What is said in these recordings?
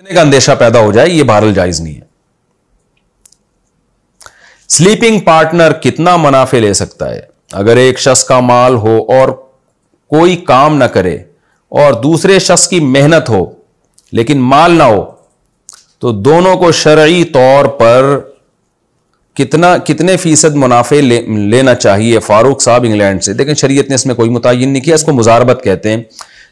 इतने का अंदेशा पैदा हो जाए ये बहरल जायज नहीं है स्लीपिंग पार्टनर कितना मुनाफे ले सकता है अगर एक शख्स का माल हो और कोई काम ना करे और दूसरे शख्स की मेहनत हो लेकिन माल ना हो तो दोनों को शर्य तौर पर कितना कितने फीसद मुनाफे ले, लेना चाहिए फारूक साहब इंग्लैंड से लेकिन शरीयत ने इसमें कोई मुतयन नहीं किया इसको मुजारबत कहते हैं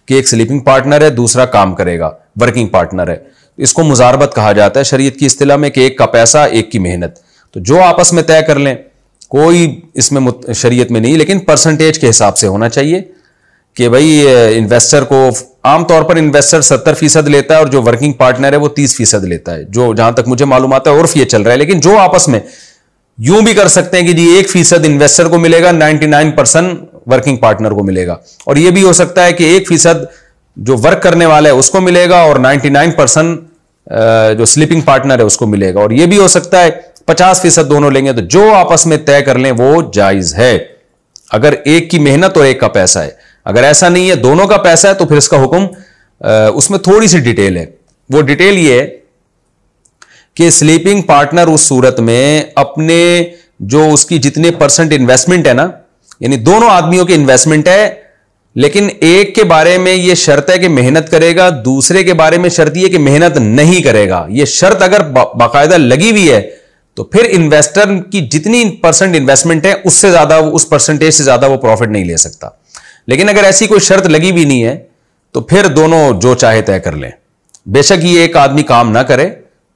कि एक स्लीपिंग पार्टनर है दूसरा काम करेगा वर्किंग पार्टनर है इसको मुजारबत कहा जाता है शरीयत की अतला में कि एक का पैसा एक की मेहनत तो जो आपस में तय कर लें कोई इसमें शरीयत में नहीं लेकिन परसेंटेज के हिसाब से होना चाहिए कि भाई इन्वेस्टर को आमतौर पर इन्वेस्टर सत्तर फीसद लेता है और जो वर्किंग पार्टनर है वो तीस फीसद लेता है जो जहां तक मुझे मालूम आता है उर्फ ये चल रहा है लेकिन जो आपस में यूं भी कर सकते हैं कि जी एक फीसद इन्वेस्टर को मिलेगा ninety nine percent working partner को मिलेगा और यह भी हो सकता है कि एक फीसद जो वर्क करने वाला है उसको मिलेगा और 99 परसेंट जो स्लीपिंग पार्टनर है उसको मिलेगा और यह भी हो सकता है 50 फीसद दोनों लेंगे तो जो आपस में तय कर लें वो जायज है अगर एक की मेहनत और एक का पैसा है अगर ऐसा नहीं है दोनों का पैसा है तो फिर इसका हुक्म उसमें थोड़ी सी डिटेल है वो डिटेल ये है कि स्लीपिंग पार्टनर उस सूरत में अपने जो उसकी जितने परसेंट इन्वेस्टमेंट है ना यानी दोनों आदमियों की इन्वेस्टमेंट है लेकिन एक के बारे में यह शर्त है कि मेहनत करेगा दूसरे के बारे में शर्त यह कि मेहनत नहीं करेगा यह शर्त अगर बाकायदा लगी हुई है तो फिर इन्वेस्टर की जितनी परसेंट इन्वेस्टमेंट है उससे ज्यादा उस परसेंटेज से ज्यादा वो प्रॉफिट नहीं ले सकता लेकिन अगर ऐसी कोई शर्त लगी भी नहीं है तो फिर दोनों जो चाहे तय कर लें बेशक ये एक आदमी काम ना करे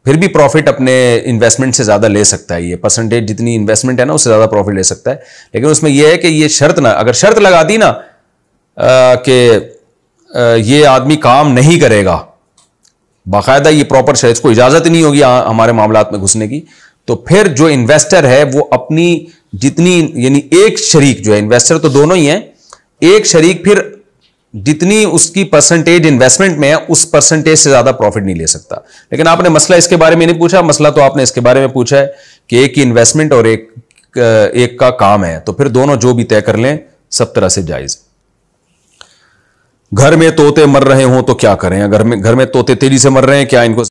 फिर भी प्रॉफिट अपने इन्वेस्टमेंट से ज़्यादा ले सकता है ये परसेंटेज जितनी इन्वेस्टमेंट है ना उससे ज़्यादा प्रॉफिट ले सकता है लेकिन उसमें यह है कि ये शर्त ना अगर शर्त लगा दी ना कि ये आदमी काम नहीं करेगा बाकायदा ये प्रॉपर शायद को इजाज़त नहीं होगी हमारे मामला में घुसने की तो फिर जो इन्वेस्टर है वो अपनी जितनी यानी एक शरीक जो है इन्वेस्टर तो दोनों ही हैं एक शरीक फिर जितनी उसकी परसेंटेज इन्वेस्टमेंट में है उस परसेंटेज से ज्यादा प्रॉफिट नहीं ले सकता लेकिन आपने मसला इसके बारे में नहीं पूछा मसला तो आपने इसके बारे में पूछा है कि एक ही इन्वेस्टमेंट और एक एक का काम है तो फिर दोनों जो भी तय कर लें सब तरह से जायज़ घर में तोते मर रहे हों तो क्या करें अगर में घर में तोते तेजी से मर रहे हैं क्या इनको